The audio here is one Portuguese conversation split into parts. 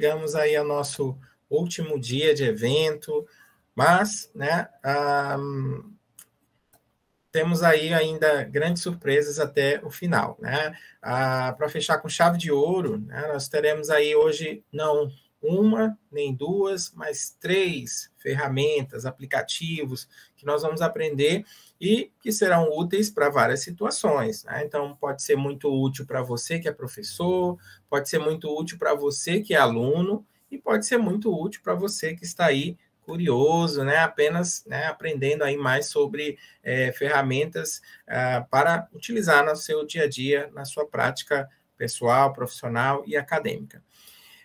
chegamos aí ao nosso último dia de evento, mas, né, um, temos aí ainda grandes surpresas até o final, né? Ah, Para fechar com chave de ouro, né, nós teremos aí hoje não uma nem duas, mas três ferramentas, aplicativos que nós vamos aprender e que serão úteis para várias situações. Né? Então, pode ser muito útil para você que é professor, pode ser muito útil para você que é aluno, e pode ser muito útil para você que está aí curioso, né? apenas né, aprendendo aí mais sobre é, ferramentas ah, para utilizar no seu dia a dia, na sua prática pessoal, profissional e acadêmica.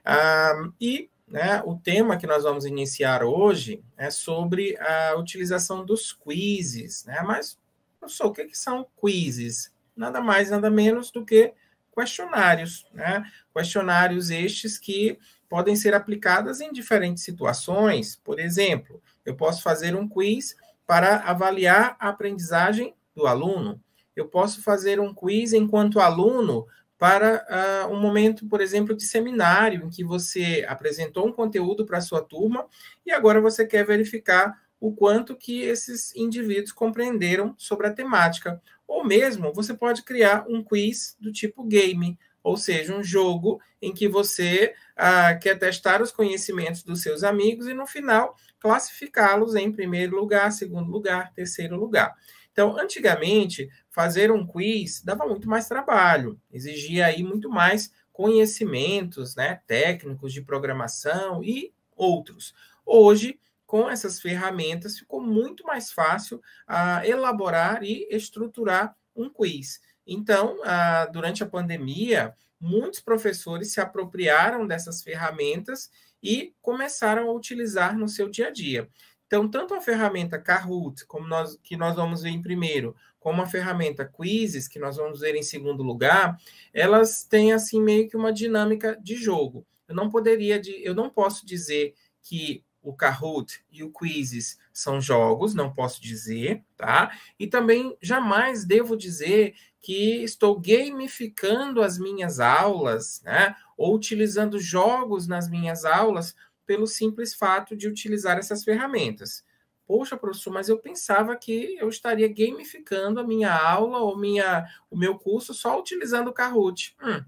Ah, e né? O tema que nós vamos iniciar hoje é sobre a utilização dos quizzes, né? Mas, professor, o que, que são quizzes? Nada mais, nada menos do que questionários, né? Questionários estes que podem ser aplicados em diferentes situações. Por exemplo, eu posso fazer um quiz para avaliar a aprendizagem do aluno. Eu posso fazer um quiz enquanto aluno para uh, um momento, por exemplo, de seminário, em que você apresentou um conteúdo para a sua turma e agora você quer verificar o quanto que esses indivíduos compreenderam sobre a temática. Ou mesmo, você pode criar um quiz do tipo game, ou seja, um jogo em que você ah, quer testar os conhecimentos dos seus amigos e, no final, classificá-los em primeiro lugar, segundo lugar, terceiro lugar. Então, antigamente, fazer um quiz dava muito mais trabalho, exigia aí muito mais conhecimentos né, técnicos de programação e outros. Hoje, com essas ferramentas, ficou muito mais fácil ah, elaborar e estruturar um quiz. Então, ah, durante a pandemia, muitos professores se apropriaram dessas ferramentas e começaram a utilizar no seu dia a dia. Então, tanto a ferramenta Kahoot, como nós, que nós vamos ver em primeiro, como a ferramenta Quizzes, que nós vamos ver em segundo lugar, elas têm assim meio que uma dinâmica de jogo. Eu não poderia, eu não posso dizer que o Kahoot e o Quizzes são jogos, não posso dizer, tá? E também jamais devo dizer que estou gamificando as minhas aulas, né? Ou utilizando jogos nas minhas aulas pelo simples fato de utilizar essas ferramentas. Poxa, professor, mas eu pensava que eu estaria gamificando a minha aula ou minha, o meu curso só utilizando o Kahoot. Hum,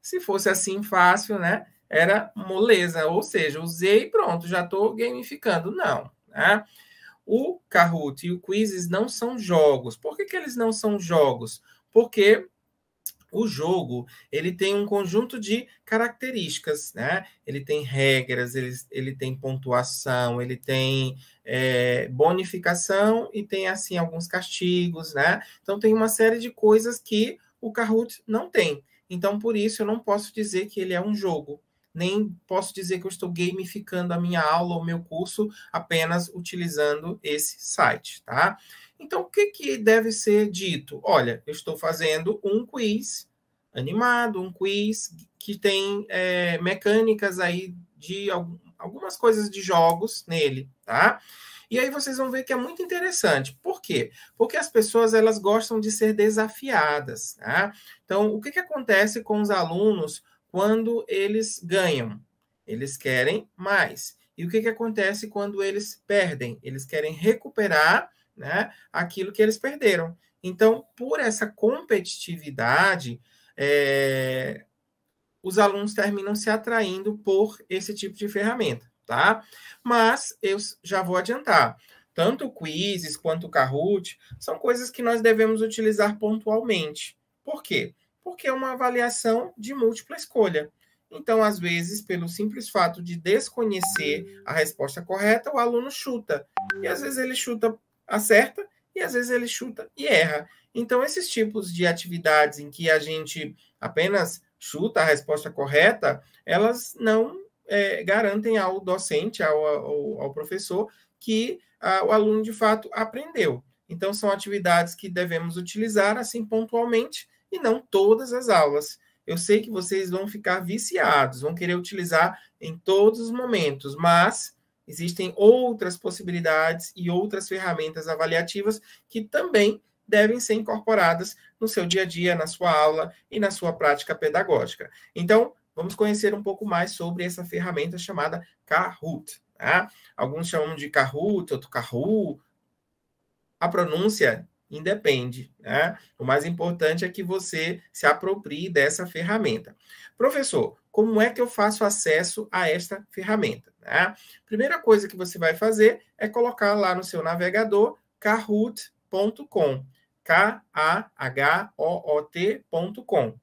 se fosse assim fácil, né? Era moleza, ou seja, usei e pronto, já estou gamificando. Não, né? O Kahoot e o Quizzes não são jogos. Por que, que eles não são jogos? Porque o jogo ele tem um conjunto de características, né? Ele tem regras, ele, ele tem pontuação, ele tem é, bonificação e tem assim alguns castigos, né? Então tem uma série de coisas que o Kahoot não tem. Então por isso eu não posso dizer que ele é um jogo, nem posso dizer que eu estou gamificando a minha aula ou meu curso apenas utilizando esse site, tá? Então, o que, que deve ser dito? Olha, eu estou fazendo um quiz animado, um quiz que tem é, mecânicas aí de algumas coisas de jogos nele, tá? E aí vocês vão ver que é muito interessante. Por quê? Porque as pessoas elas gostam de ser desafiadas. Tá? Então, o que, que acontece com os alunos quando eles ganham? Eles querem mais. E o que, que acontece quando eles perdem? Eles querem recuperar né, aquilo que eles perderam. Então, por essa competitividade, é, os alunos terminam se atraindo por esse tipo de ferramenta, tá? Mas eu já vou adiantar. Tanto quizzes quanto o Kahoot são coisas que nós devemos utilizar pontualmente. Por quê? porque é uma avaliação de múltipla escolha. Então, às vezes, pelo simples fato de desconhecer a resposta correta, o aluno chuta. E às vezes ele chuta, acerta, e às vezes ele chuta e erra. Então, esses tipos de atividades em que a gente apenas chuta a resposta correta, elas não é, garantem ao docente, ao, ao, ao professor, que a, o aluno de fato aprendeu. Então, são atividades que devemos utilizar assim pontualmente e não todas as aulas. Eu sei que vocês vão ficar viciados, vão querer utilizar em todos os momentos, mas existem outras possibilidades e outras ferramentas avaliativas que também devem ser incorporadas no seu dia a dia, na sua aula e na sua prática pedagógica. Então, vamos conhecer um pouco mais sobre essa ferramenta chamada Kahoot. Tá? Alguns chamam de Kahoot, outro Kahoot. A pronúncia independe. Né? O mais importante é que você se aproprie dessa ferramenta. Professor, como é que eu faço acesso a esta ferramenta? Né? Primeira coisa que você vai fazer é colocar lá no seu navegador kahoot.com. K-A-H-O-O-T.com.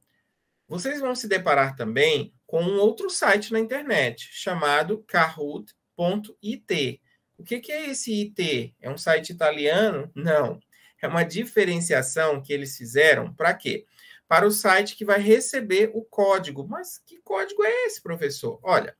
Vocês vão se deparar também com um outro site na internet chamado kahoot.it. O que, que é esse IT? É um site italiano? Não é uma diferenciação que eles fizeram para quê? Para o site que vai receber o código. Mas que código é esse, professor? Olha,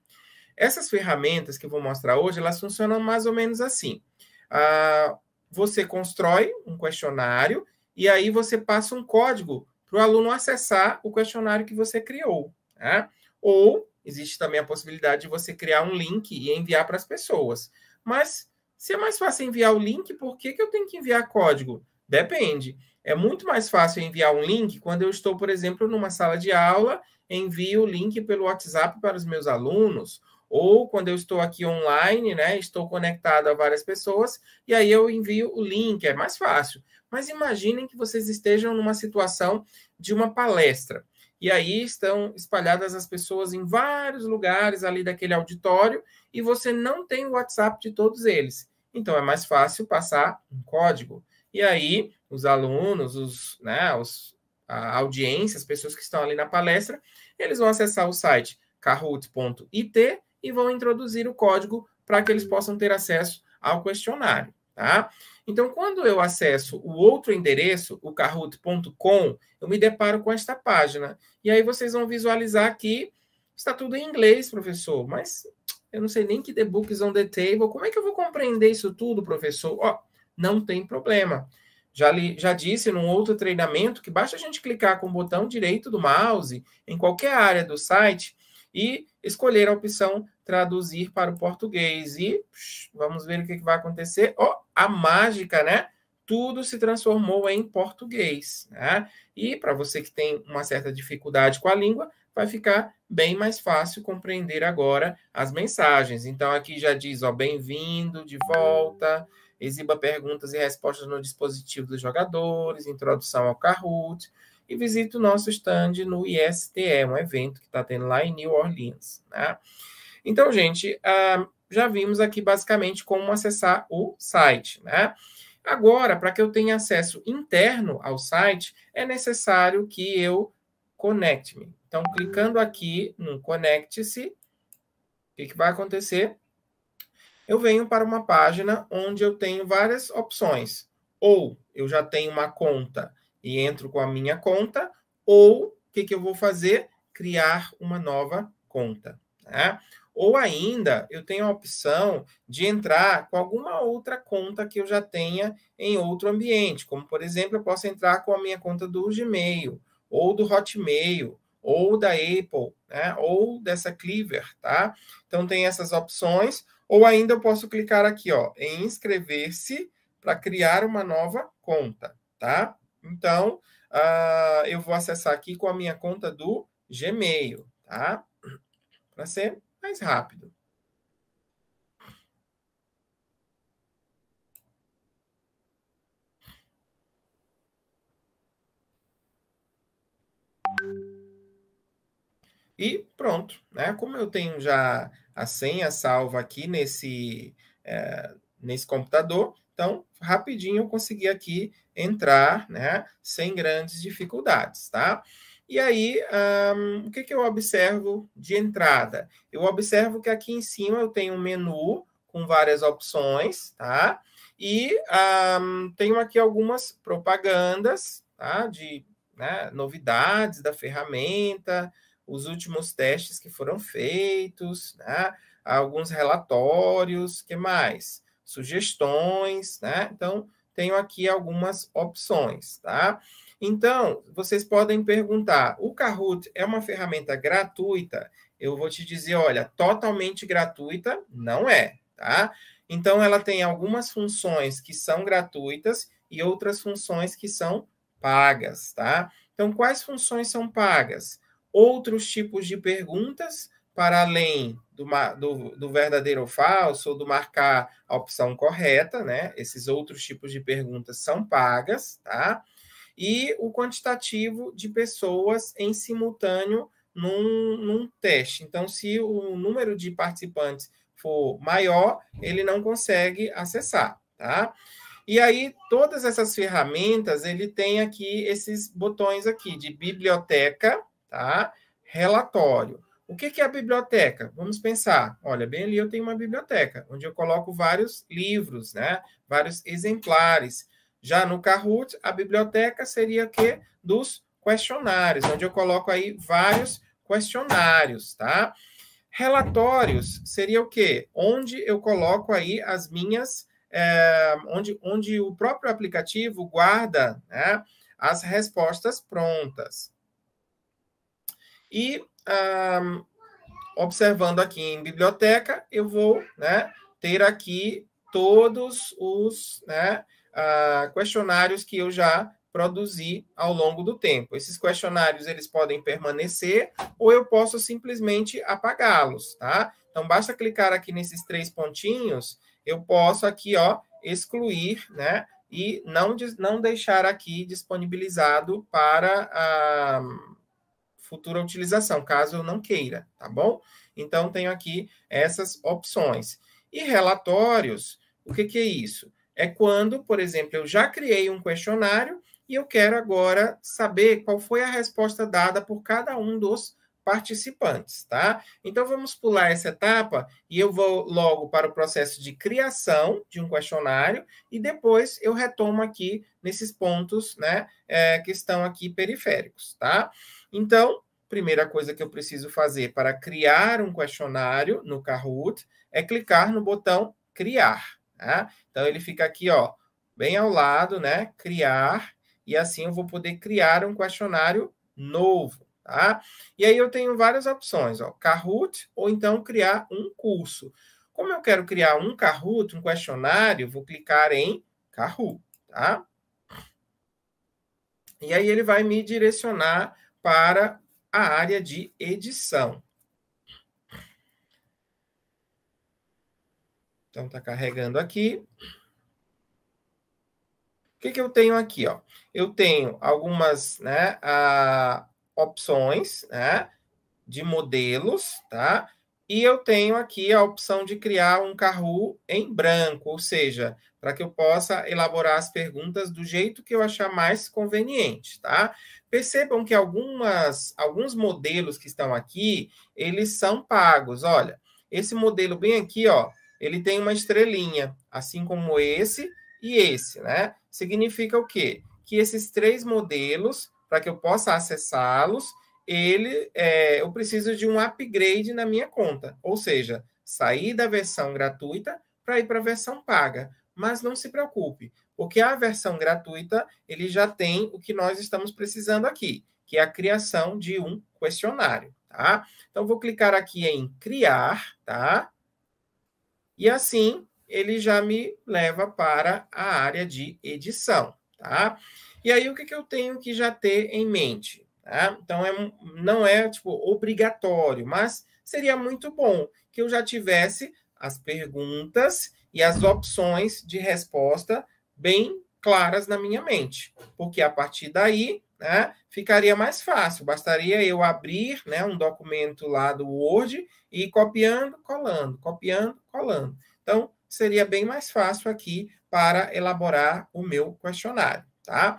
essas ferramentas que eu vou mostrar hoje, elas funcionam mais ou menos assim. Ah, você constrói um questionário e aí você passa um código para o aluno acessar o questionário que você criou. Né? Ou existe também a possibilidade de você criar um link e enviar para as pessoas. Mas se é mais fácil enviar o link, por que, que eu tenho que enviar código? Depende. É muito mais fácil enviar um link quando eu estou, por exemplo, numa sala de aula, envio o link pelo WhatsApp para os meus alunos, ou quando eu estou aqui online, né, estou conectado a várias pessoas, e aí eu envio o link, é mais fácil. Mas imaginem que vocês estejam numa situação de uma palestra. E aí estão espalhadas as pessoas em vários lugares ali daquele auditório e você não tem o WhatsApp de todos eles. Então é mais fácil passar um código. E aí, os alunos, os, né, os, a audiência, as pessoas que estão ali na palestra, eles vão acessar o site kahoot.it e vão introduzir o código para que eles possam ter acesso ao questionário. Tá? Então, quando eu acesso o outro endereço, o kahoot.com, eu me deparo com esta página. E aí vocês vão visualizar aqui, está tudo em inglês, professor, mas eu não sei nem que the books on the table, como é que eu vou compreender isso tudo, professor? Ó, não tem problema. Já, li, já disse num outro treinamento que basta a gente clicar com o botão direito do mouse em qualquer área do site e escolher a opção traduzir para o português. E psh, vamos ver o que, que vai acontecer. Ó, oh, a mágica, né? Tudo se transformou em português. Né? E para você que tem uma certa dificuldade com a língua, vai ficar bem mais fácil compreender agora as mensagens. Então aqui já diz, ó, bem-vindo de volta. Exiba perguntas e respostas no dispositivo dos jogadores, introdução ao Kahoot e visite o nosso stand no ISTE, um evento que está tendo lá em New Orleans. Né? Então, gente, ah, já vimos aqui basicamente como acessar o site. Né? Agora, para que eu tenha acesso interno ao site, é necessário que eu conecte-me. Então, clicando aqui no Conecte-se, o que, que vai acontecer? eu venho para uma página onde eu tenho várias opções. Ou eu já tenho uma conta e entro com a minha conta, ou o que, que eu vou fazer? Criar uma nova conta. Né? Ou ainda eu tenho a opção de entrar com alguma outra conta que eu já tenha em outro ambiente. Como, por exemplo, eu posso entrar com a minha conta do Gmail, ou do Hotmail, ou da Apple, né? ou dessa Cleaver. Tá? Então tem essas opções ou ainda eu posso clicar aqui, ó, em inscrever-se para criar uma nova conta, tá? Então, uh, eu vou acessar aqui com a minha conta do Gmail, tá? Para ser mais rápido. E pronto, né? Como eu tenho já a senha salva aqui nesse, é, nesse computador, então rapidinho eu consegui aqui entrar, né? Sem grandes dificuldades, tá? E aí, um, o que, que eu observo de entrada? Eu observo que aqui em cima eu tenho um menu com várias opções, tá? E um, tenho aqui algumas propagandas, tá? De né, novidades da ferramenta, os últimos testes que foram feitos, né? alguns relatórios, que mais? Sugestões, né? Então, tenho aqui algumas opções, tá? Então, vocês podem perguntar: o Kahoot é uma ferramenta gratuita? Eu vou te dizer, olha, totalmente gratuita não é, tá? Então, ela tem algumas funções que são gratuitas e outras funções que são pagas, tá? Então, quais funções são pagas? outros tipos de perguntas para além do, do, do, verdadeiro ou falso, ou do marcar a opção correta, né? Esses outros tipos de perguntas são pagas, tá? E o quantitativo de pessoas em simultâneo num, num teste. Então, se o número de participantes for maior, ele não consegue acessar, tá? E aí, todas essas ferramentas, ele tem aqui esses botões aqui de biblioteca, tá? Relatório. O que, que é a biblioteca? Vamos pensar. Olha, bem ali eu tenho uma biblioteca, onde eu coloco vários livros, né? Vários exemplares. Já no Kahoot, a biblioteca seria que dos questionários, onde eu coloco aí vários questionários, tá? Relatórios seria o quê? Onde eu coloco aí as minhas, é, onde, onde o próprio aplicativo guarda né, as respostas prontas. E ah, observando aqui em biblioteca, eu vou né, ter aqui todos os né, ah, questionários que eu já produzi ao longo do tempo. Esses questionários eles podem permanecer ou eu posso simplesmente apagá-los, tá? Então basta clicar aqui nesses três pontinhos, eu posso aqui, ó, excluir, né? E não, não deixar aqui disponibilizado para ah, futura utilização, caso eu não queira, tá bom? Então, tenho aqui essas opções. E relatórios, o que, que é isso? É quando, por exemplo, eu já criei um questionário e eu quero agora saber qual foi a resposta dada por cada um dos participantes, tá? Então vamos pular essa etapa e eu vou logo para o processo de criação de um questionário e depois eu retomo aqui nesses pontos, né, é, que estão aqui periféricos, tá? Então, primeira coisa que eu preciso fazer para criar um questionário no Kahoot é clicar no botão criar. Tá? Então, ele fica aqui, ó, bem ao lado, né? Criar. E assim eu vou poder criar um questionário novo. Tá? E aí eu tenho várias opções, ó, Kahoot ou então criar um curso. Como eu quero criar um Kahoot, um questionário, vou clicar em Kahoot, tá? E aí ele vai me direcionar para a área de edição. Então, está carregando aqui. O que, que eu tenho aqui? Ó? Eu tenho algumas né, a, ah, opções né, de modelos, tá? E eu tenho aqui a opção de criar um carro em branco, ou seja, para que eu possa elaborar as perguntas do jeito que eu achar mais conveniente, tá? Percebam que algumas, alguns modelos que estão aqui, eles são pagos. Olha, esse modelo bem aqui, ó, ele tem uma estrelinha, assim como esse e esse, né? Significa o quê? Que esses três modelos, para que eu possa acessá-los, ele é, eu preciso de um upgrade na minha conta, ou seja, sair da versão gratuita para ir para a versão paga. Mas não se preocupe, porque a versão gratuita ele já tem o que nós estamos precisando aqui, que é a criação de um questionário, tá? Então vou clicar aqui em criar, tá? E assim ele já me leva para a área de edição, tá? E aí o que, que eu tenho que já ter em mente? Tá? Então, é, não é tipo, obrigatório, mas seria muito bom que eu já tivesse as perguntas e as opções de resposta bem claras na minha mente, porque a partir daí né, ficaria mais fácil. Bastaria eu abrir né, um documento lá do Word e ir copiando, colando, copiando, colando. Então, seria bem mais fácil aqui para elaborar o meu questionário, tá?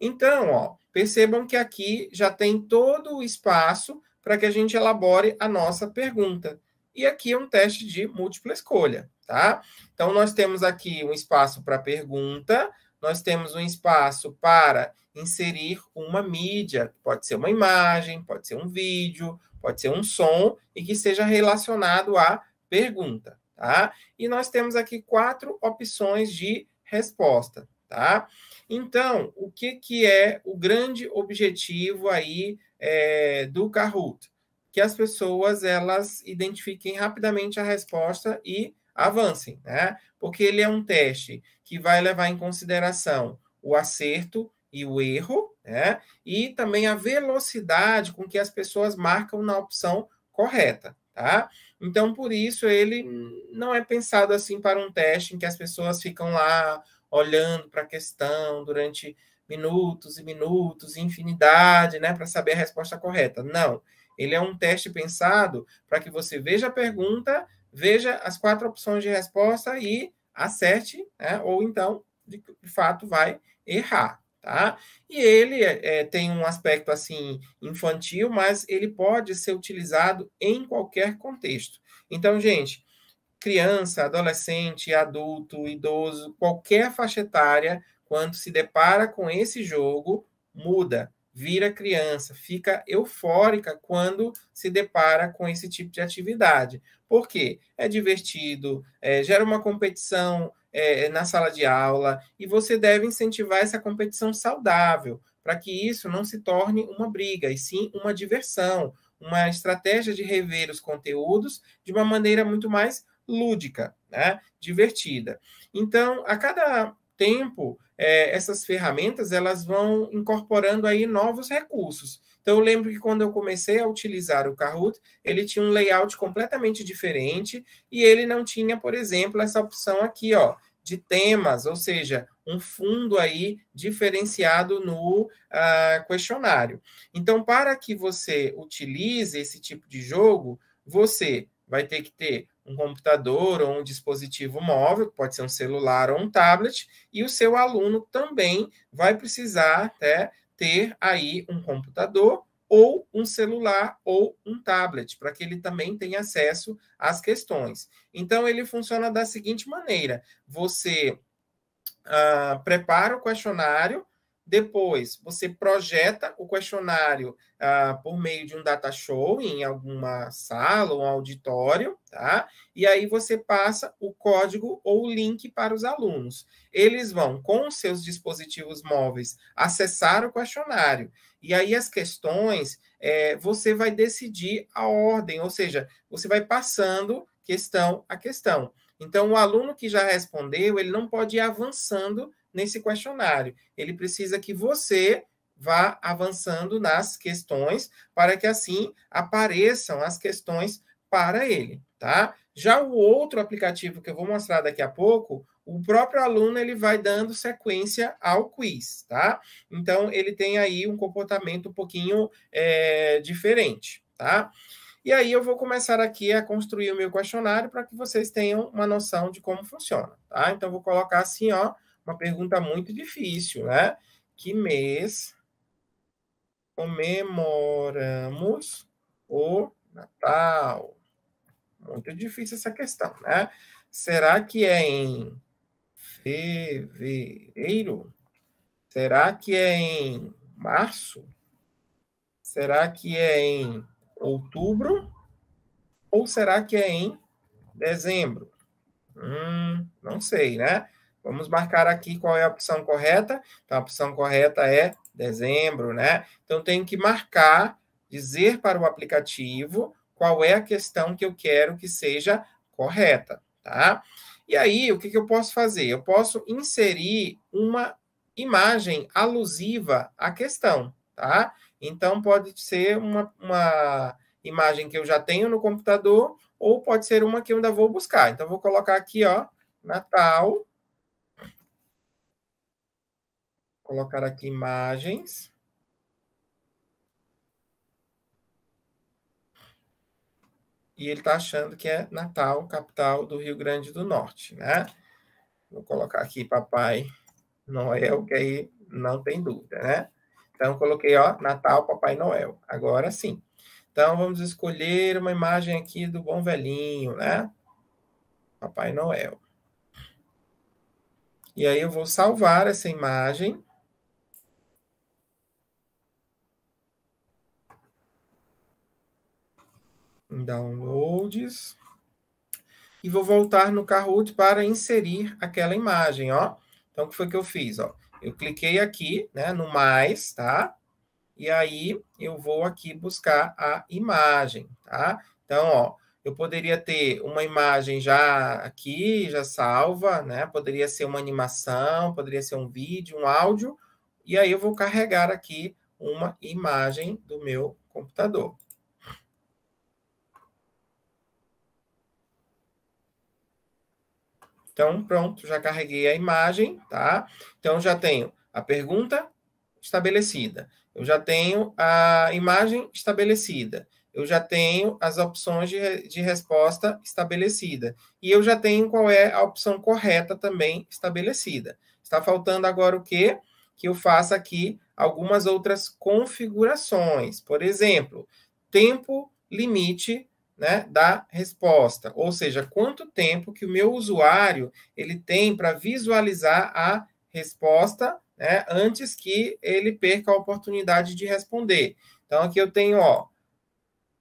Então, ó, Percebam que aqui já tem todo o espaço para que a gente elabore a nossa pergunta. E aqui é um teste de múltipla escolha, tá? Então, nós temos aqui um espaço para pergunta, nós temos um espaço para inserir uma mídia, pode ser uma imagem, pode ser um vídeo, pode ser um som, e que seja relacionado à pergunta, tá? E nós temos aqui quatro opções de resposta tá? Então, o que, que é o grande objetivo aí é, do Kahoot? Que as pessoas elas identifiquem rapidamente a resposta e avancem, né? Porque ele é um teste que vai levar em consideração o acerto e o erro, né? E também a velocidade com que as pessoas marcam na opção correta, tá? Então, por isso, ele não é pensado assim para um teste em que as pessoas ficam lá olhando para a questão durante minutos e minutos, infinidade, né, para saber a resposta correta. Não. Ele é um teste pensado para que você veja a pergunta, veja as quatro opções de resposta e acerte, né, ou então, de, de fato, vai errar. Tá? E ele é, é tem um aspecto assim infantil, mas ele pode ser utilizado em qualquer contexto. Então, gente, criança, adolescente, adulto, idoso, qualquer faixa etária, quando se depara com esse jogo, muda, vira criança, fica eufórica quando se depara com esse tipo de atividade. Por quê? É divertido, é, gera uma competição é, na sala de aula e você deve incentivar essa competição saudável para que isso não se torne uma briga, e sim uma diversão, uma estratégia de rever os conteúdos de uma maneira muito mais lúdica, né? divertida. Então, a cada tempo, é, essas ferramentas elas vão incorporando aí novos recursos. Então, eu lembro que quando eu comecei a utilizar o Kahoot, ele tinha um layout completamente diferente e ele não tinha, por exemplo, essa opção aqui, ó, de temas, ou seja, um fundo aí diferenciado no uh, questionário. Então, para que você utilize esse tipo de jogo, você vai ter que ter um computador ou um dispositivo móvel, pode ser um celular ou um tablet, e o seu aluno também vai precisar até né, ter aí um computador ou um celular ou um tablet, para que ele também tenha acesso às questões. Então, ele funciona da seguinte maneira: você ah, prepara o questionário depois, você projeta o questionário ah, por meio de um data show em alguma sala ou um auditório, tá? E aí você passa o código ou o link para os alunos. Eles vão, com seus dispositivos móveis, acessar o questionário. E aí as questões, é, você vai decidir a ordem, ou seja, você vai passando questão a questão. Então, o aluno que já respondeu, ele não pode ir avançando nesse questionário. Ele precisa que você vá avançando nas questões para que assim apareçam as questões para ele, tá? Já o outro aplicativo que eu vou mostrar daqui a pouco, o próprio aluno ele vai dando sequência ao quiz, tá? Então ele tem aí um comportamento um pouquinho é, diferente, tá? E aí eu vou começar aqui a construir o meu questionário para que vocês tenham uma noção de como funciona, tá? Então vou colocar assim, ó, uma pergunta muito difícil, né? Que mês comemoramos o Natal? Muito difícil essa questão, né? Será que é em fevereiro? Será que é em março? Será que é em outubro? Ou será que é em dezembro? Hum, não sei, né? Vamos marcar aqui qual é a opção correta. Então, a opção correta é dezembro, né? Então, tenho que marcar, dizer para o aplicativo qual é a questão que eu quero que seja correta, tá? E aí, o que, que eu posso fazer? Eu posso inserir uma imagem alusiva à questão, tá? Então, pode ser uma, uma imagem que eu já tenho no computador, ou pode ser uma que eu ainda vou buscar. Então, vou colocar aqui, ó, Natal. Colocar aqui imagens. E ele está achando que é Natal, capital do Rio Grande do Norte, né? Vou colocar aqui Papai Noel, que aí não tem dúvida, né? Então, coloquei, ó, Natal, Papai Noel. Agora sim. Então, vamos escolher uma imagem aqui do bom velhinho, né? Papai Noel. E aí, eu vou salvar essa imagem. Em downloads. E vou voltar no Kahoot para inserir aquela imagem, ó. Então, o que foi que eu fiz, ó? Eu cliquei aqui, né, no mais, tá? E aí eu vou aqui buscar a imagem, tá? Então, ó, eu poderia ter uma imagem já aqui, já salva, né? Poderia ser uma animação, poderia ser um vídeo, um áudio, e aí eu vou carregar aqui uma imagem do meu computador. Então, pronto, já carreguei a imagem, tá? Então, já tenho a pergunta estabelecida, eu já tenho a imagem estabelecida, eu já tenho as opções de, de resposta estabelecida, e eu já tenho qual é a opção correta também estabelecida. Está faltando agora o quê? Que eu faça aqui algumas outras configurações. Por exemplo, tempo limite né, da resposta, ou seja, quanto tempo que o meu usuário ele tem para visualizar a resposta né, antes que ele perca a oportunidade de responder. Então aqui eu tenho, ó,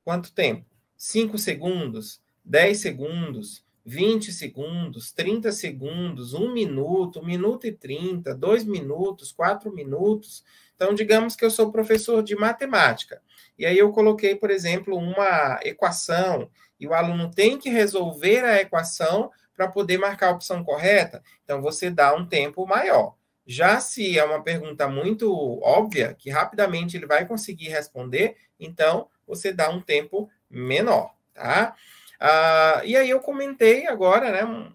quanto tempo? 5 segundos, 10 segundos, 20 segundos, 30 segundos, 1 minuto, 1 minuto e 30, 2 minutos, 4 minutos. Então, digamos que eu sou professor de matemática. E aí eu coloquei, por exemplo, uma equação e o aluno tem que resolver a equação para poder marcar a opção correta. Então, você dá um tempo maior. Já se é uma pergunta muito óbvia, que rapidamente ele vai conseguir responder, então você dá um tempo menor, tá? Ah, e aí eu comentei agora, né,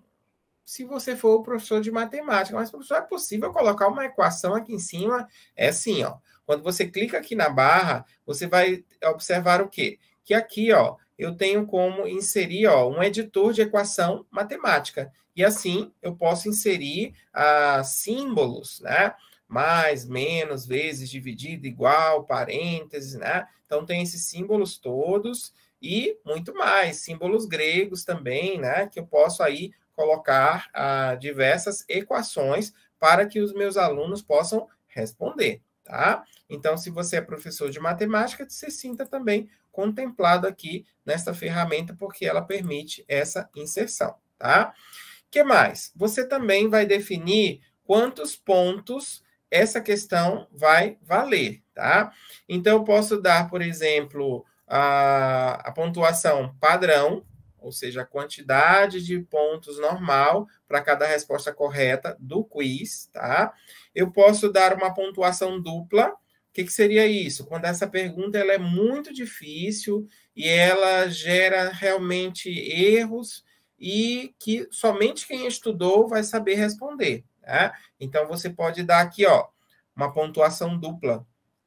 se você for o professor de matemática. Mas, professor, é possível colocar uma equação aqui em cima? É assim ó. Quando você clica aqui na barra, você vai observar o quê? Que aqui, ó, eu tenho como inserir ó, um editor de equação matemática. E assim, eu posso inserir ah, símbolos, né? Mais, menos, vezes, dividido, igual, parênteses, né? Então, tem esses símbolos todos e muito mais, símbolos gregos também, né? Que eu posso aí colocar ah, diversas equações para que os meus alunos possam responder, tá? Então, se você é professor de matemática, se sinta também contemplado aqui nesta ferramenta, porque ela permite essa inserção, tá? que mais? Você também vai definir quantos pontos essa questão vai valer, tá? Então, eu posso dar, por exemplo, a, a pontuação padrão, ou seja, a quantidade de pontos normal para cada resposta correta do quiz, tá? Eu posso dar uma pontuação dupla. O que, que seria isso? Quando essa pergunta ela é muito difícil e ela gera realmente erros e que somente quem estudou vai saber responder. Né? Então, você pode dar aqui ó, uma pontuação dupla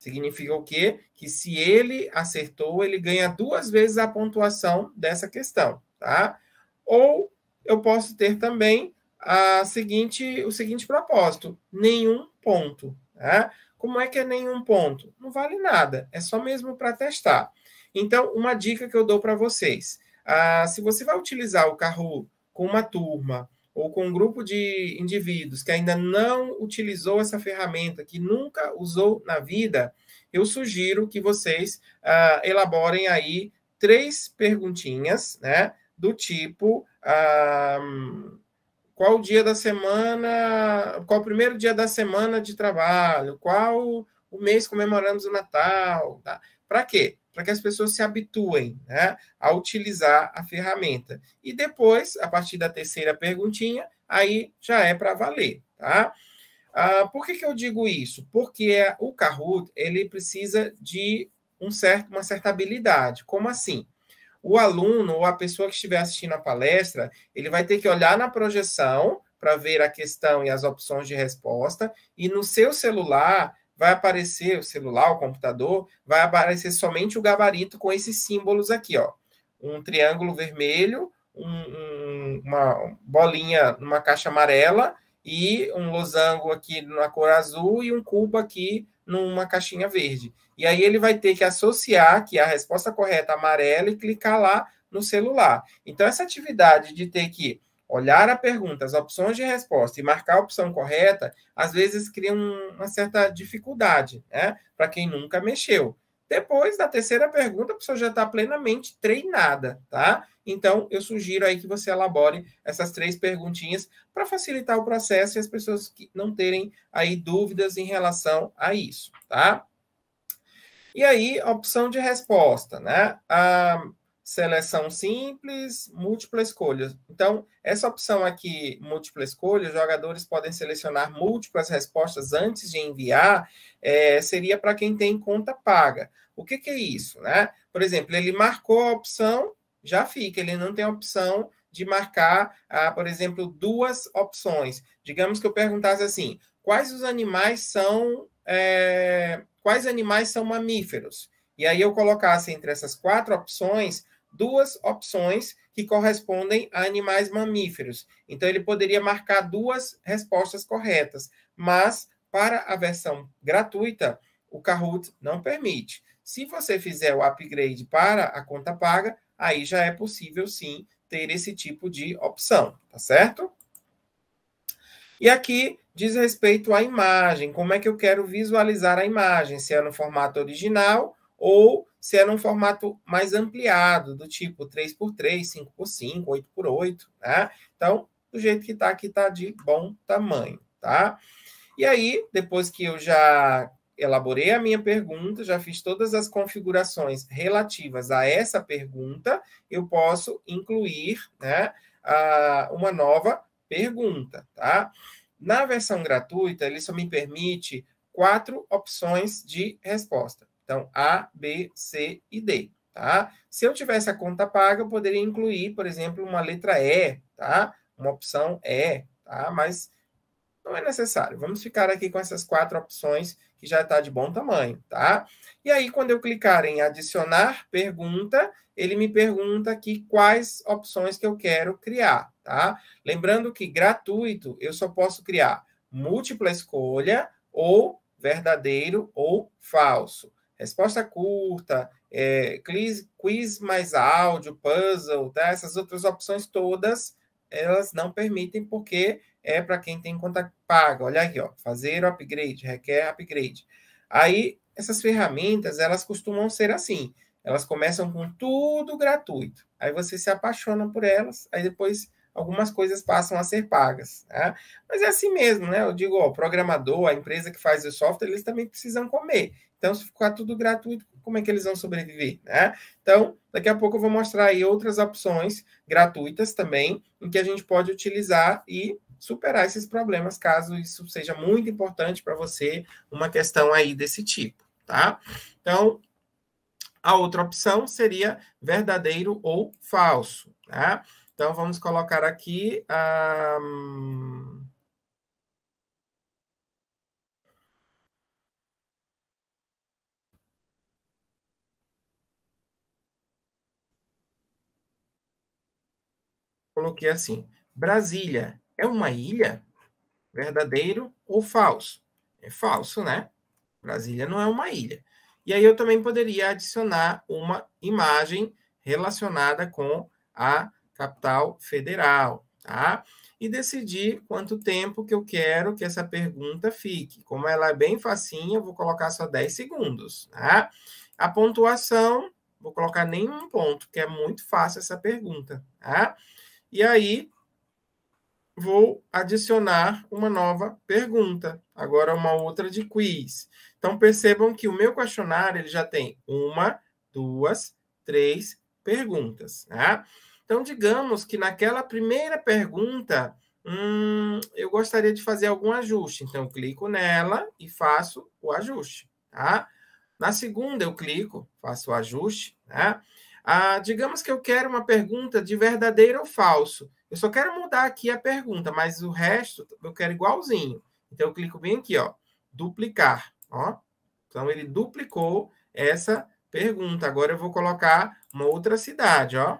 Significa o quê? Que se ele acertou, ele ganha duas vezes a pontuação dessa questão, tá? Ou eu posso ter também a seguinte, o seguinte propósito: nenhum ponto. Tá? Como é que é nenhum ponto? Não vale nada, é só mesmo para testar. Então, uma dica que eu dou para vocês: ah, se você vai utilizar o carro com uma turma ou com um grupo de indivíduos que ainda não utilizou essa ferramenta, que nunca usou na vida, eu sugiro que vocês ah, elaborem aí três perguntinhas, né? Do tipo. Ah, qual o dia da semana, qual o primeiro dia da semana de trabalho, qual o mês comemoramos o Natal, tá? Para quê? para que as pessoas se habituem né, a utilizar a ferramenta. E depois, a partir da terceira perguntinha, aí já é para valer, tá? Ah, por que, que eu digo isso? Porque o Kahoot ele precisa de um certo, uma certa habilidade. Como assim? O aluno ou a pessoa que estiver assistindo a palestra, ele vai ter que olhar na projeção para ver a questão e as opções de resposta, e no seu celular vai aparecer o celular, o computador, vai aparecer somente o gabarito com esses símbolos aqui, ó. Um triângulo vermelho, um, um, uma bolinha numa caixa amarela e um losango aqui na cor azul e um cubo aqui numa caixinha verde. E aí ele vai ter que associar que a resposta correta amarela e clicar lá no celular. Então essa atividade de ter que Olhar a pergunta, as opções de resposta e marcar a opção correta, às vezes cria um, uma certa dificuldade, né? Para quem nunca mexeu. Depois da terceira pergunta, a pessoa já está plenamente treinada, tá? Então, eu sugiro aí que você elabore essas três perguntinhas para facilitar o processo e as pessoas que não terem aí dúvidas em relação a isso, tá? E aí, opção de resposta, né? Ah, seleção simples, múltipla escolha. Então, essa opção aqui, múltipla escolha, os jogadores podem selecionar múltiplas respostas antes de enviar, é, seria para quem tem conta paga. O que, que é isso? Né? Por exemplo, ele marcou a opção, já fica, ele não tem a opção de marcar, ah, por exemplo, duas opções. Digamos que eu perguntasse assim, quais os animais são... É, quais animais são mamíferos? E aí eu colocasse entre essas quatro opções duas opções que correspondem a animais mamíferos. Então, ele poderia marcar duas respostas corretas, mas para a versão gratuita, o Kahoot não permite. Se você fizer o upgrade para a conta paga, aí já é possível sim ter esse tipo de opção, tá certo? E aqui diz respeito à imagem, como é que eu quero visualizar a imagem, se é no formato original ou se era é um formato mais ampliado, do tipo 3x3, 5x5, 8x8, né? Então, do jeito que está aqui, está de bom tamanho, tá? E aí, depois que eu já elaborei a minha pergunta, já fiz todas as configurações relativas a essa pergunta, eu posso incluir né, a, uma nova pergunta, tá? Na versão gratuita, ele só me permite quatro opções de resposta. Então, A, B, C e D, tá? Se eu tivesse a conta paga, eu poderia incluir, por exemplo, uma letra E, tá? Uma opção E, tá? Mas não é necessário. Vamos ficar aqui com essas quatro opções que já está de bom tamanho, tá? E aí, quando eu clicar em adicionar pergunta, ele me pergunta aqui quais opções que eu quero criar, tá? Lembrando que gratuito, eu só posso criar múltipla escolha ou verdadeiro ou falso resposta curta, é, quiz, quiz mais áudio, puzzle, tá? essas outras opções todas, elas não permitem, porque é para quem tem conta paga. Olha aqui, ó, fazer o upgrade, requer upgrade. Aí, essas ferramentas, elas costumam ser assim. Elas começam com tudo gratuito. Aí você se apaixona por elas, aí depois algumas coisas passam a ser pagas. Né? Mas é assim mesmo, né? Eu digo, ó, o programador, a empresa que faz o software, eles também precisam comer. Então, se ficar tudo gratuito, como é que eles vão sobreviver, né? Então, daqui a pouco eu vou mostrar aí outras opções gratuitas também, em que a gente pode utilizar e superar esses problemas, caso isso seja muito importante para você, uma questão aí desse tipo, tá? Então, a outra opção seria verdadeiro ou falso, tá? Então, vamos colocar aqui. Um coloquei assim: Brasília é uma ilha? Verdadeiro ou falso? É falso, né? Brasília não é uma ilha. E aí eu também poderia adicionar uma imagem relacionada com a capital federal, tá? E decidir quanto tempo que eu quero que essa pergunta fique. Como ela é bem facinha, eu vou colocar só 10 segundos, tá? A pontuação, vou colocar nenhum ponto, que é muito fácil essa pergunta, tá? E aí vou adicionar uma nova pergunta, agora uma outra de quiz. Então percebam que o meu questionário ele já tem uma, duas, três perguntas. Tá? Então digamos que naquela primeira pergunta hum, eu gostaria de fazer algum ajuste. Então clico nela e faço o ajuste. Tá? Na segunda eu clico, faço o ajuste. Tá? Ah, digamos que eu quero uma pergunta de verdadeiro ou falso. Eu só quero mudar aqui a pergunta, mas o resto eu quero igualzinho. Então eu clico bem aqui, ó, duplicar, ó. Então ele duplicou essa pergunta. Agora eu vou colocar uma outra cidade, ó.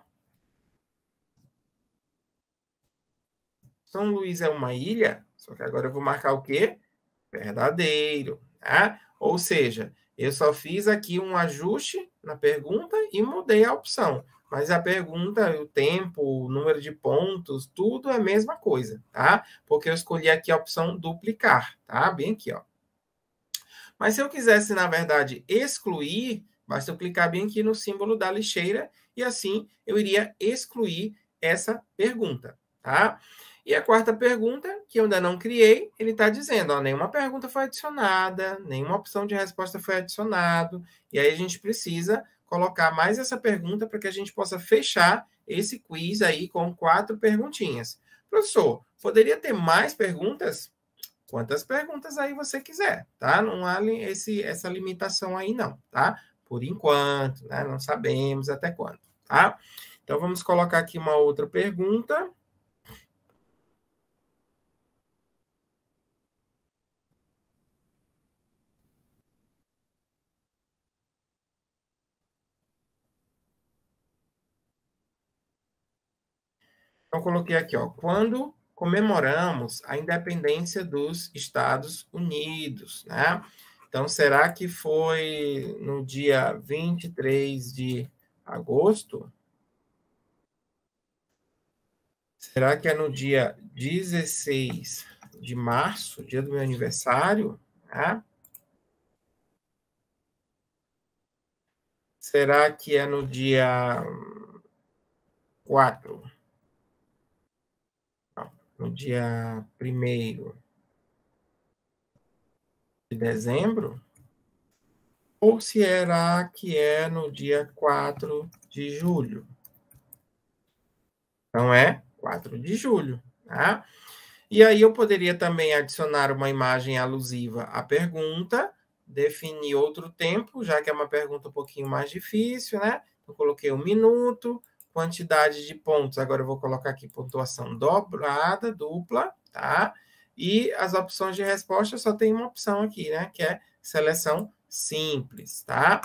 São Luís é uma ilha, só que agora eu vou marcar o quê? Verdadeiro, tá? Ou seja, eu só fiz aqui um ajuste na pergunta e mudei a opção. Mas a pergunta, o tempo, o número de pontos, tudo é a mesma coisa, tá? Porque eu escolhi aqui a opção duplicar, tá? Bem aqui, ó. Mas se eu quisesse, na verdade, excluir, basta eu clicar bem aqui no símbolo da lixeira e assim eu iria excluir essa pergunta, tá? E a quarta pergunta, que eu ainda não criei, ele está dizendo: ó, nenhuma pergunta foi adicionada, nenhuma opção de resposta foi adicionado. E aí a gente precisa colocar mais essa pergunta para que a gente possa fechar esse quiz aí com quatro perguntinhas. Professor, poderia ter mais perguntas? Quantas perguntas aí você quiser, tá? Não há esse, essa limitação aí, não, tá? Por enquanto, né? Não sabemos até quando, tá? Então vamos colocar aqui uma outra pergunta. Então, coloquei aqui, ó, quando comemoramos a independência dos Estados Unidos, né? Então, será que foi no dia 23 de agosto? Será que é no dia 16 de março, dia do meu aniversário? Né? Será que é no dia 4? no dia 1 de dezembro, ou se será que é no dia 4 de julho? Então é 4 de julho, tá? E aí eu poderia também adicionar uma imagem alusiva à pergunta, definir outro tempo, já que é uma pergunta um pouquinho mais difícil, né? Eu coloquei um minuto, quantidade de pontos. Agora eu vou colocar aqui pontuação dobrada, dupla, tá? E as opções de resposta só tem uma opção aqui, né? Que é seleção simples, tá?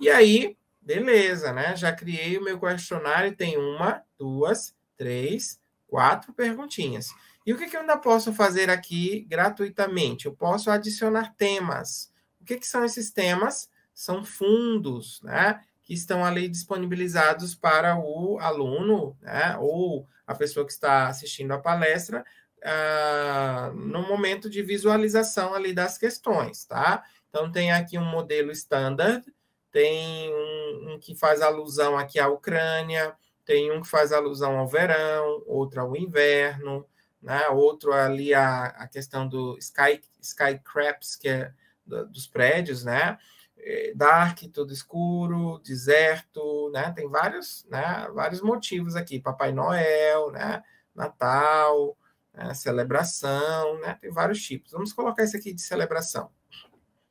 E aí, beleza, né? Já criei o meu questionário, tem uma, duas, três, quatro perguntinhas. E o que, que eu ainda posso fazer aqui gratuitamente? Eu posso adicionar temas. O que, que são esses temas? São fundos, né? que estão ali disponibilizados para o aluno né, ou a pessoa que está assistindo a palestra ah, no momento de visualização ali das questões, tá? Então tem aqui um modelo standard, tem um, um que faz alusão aqui à Ucrânia, tem um que faz alusão ao verão, outro ao inverno, né? outro ali a, a questão do sky, sky craps, que é dos prédios, né? É, dark, tudo escuro, deserto, né? Tem vários, né? Vários motivos aqui. Papai Noel, né? Natal, né? celebração, né? Tem vários tipos. Vamos colocar esse aqui de celebração,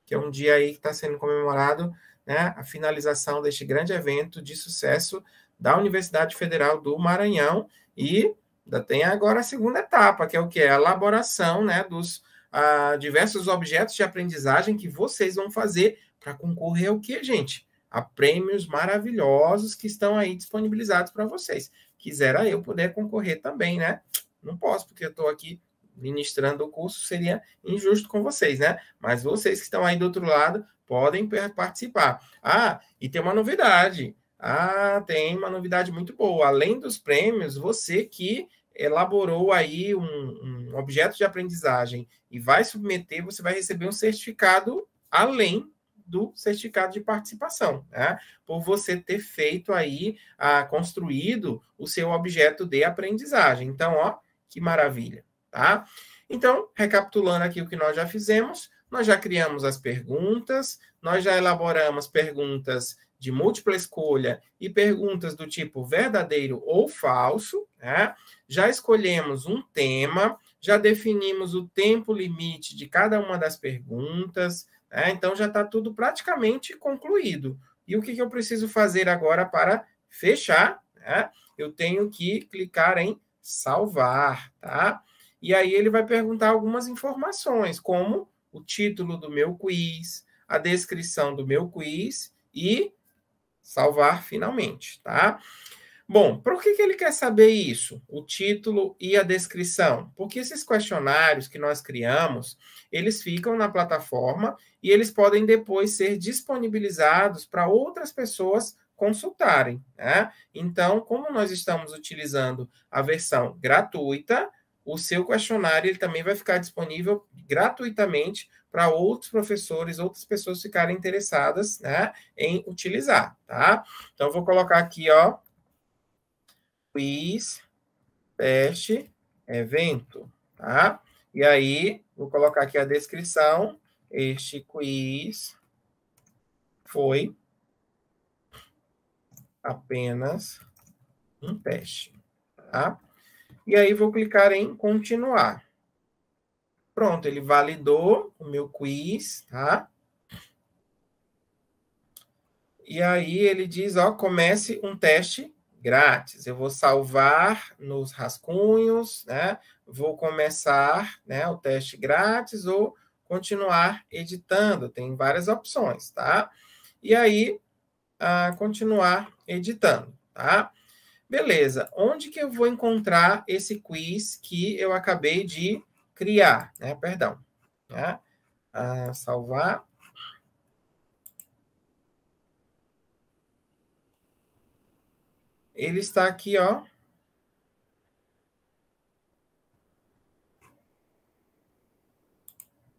que é um dia aí que está sendo comemorado, né? A finalização deste grande evento de sucesso da Universidade Federal do Maranhão e ainda tem agora a segunda etapa, que é o que é a elaboração, né? Dos a ah, diversos objetos de aprendizagem que vocês vão fazer para concorrer ao que, gente? A prêmios maravilhosos que estão aí disponibilizados para vocês. Quisera eu poder concorrer também, né? Não posso, porque eu estou aqui ministrando o curso, seria injusto com vocês, né? Mas vocês que estão aí do outro lado podem participar. Ah, e tem uma novidade. Ah, tem uma novidade muito boa. Além dos prêmios, você que elaborou aí um, um, objeto de aprendizagem e vai submeter, você vai receber um certificado além do certificado de participação, né? por você ter feito aí, ah, construído o seu objeto de aprendizagem. Então, ó, que maravilha, tá? Então, recapitulando aqui o que nós já fizemos, nós já criamos as perguntas, nós já elaboramos perguntas de múltipla escolha e perguntas do tipo verdadeiro ou falso, né? já escolhemos um tema, já definimos o tempo limite de cada uma das perguntas, é, então já está tudo praticamente concluído. E o que, que, eu preciso fazer agora para fechar? Né? Eu tenho que clicar em salvar, tá? E aí ele vai perguntar algumas informações, como o título do meu quiz, a descrição do meu quiz e salvar finalmente, tá? Bom, por que, que ele quer saber isso? O título e a descrição? Porque esses questionários que nós criamos, eles ficam na plataforma e eles podem depois ser disponibilizados para outras pessoas consultarem. Né? Então, como nós estamos utilizando a versão gratuita, o seu questionário ele também vai ficar disponível gratuitamente para outros professores, outras pessoas ficarem interessadas né, em utilizar, tá? Então, eu vou colocar aqui, ó, quiz, teste, evento, tá? E aí, vou colocar aqui a descrição. Este quiz foi apenas um teste, tá? E aí, vou clicar em continuar. Pronto, ele validou o meu quiz, tá? E aí, ele diz, ó, comece um teste grátis. Eu vou salvar nos rascunhos, né? Vou começar, né, o teste grátis ou continuar editando. Tem várias opções, tá? E aí, a ah, continuar editando, tá? Beleza. Onde que eu vou encontrar esse quiz que eu acabei de criar, né? Perdão, né? Ah, salvar. Ele está aqui, ó.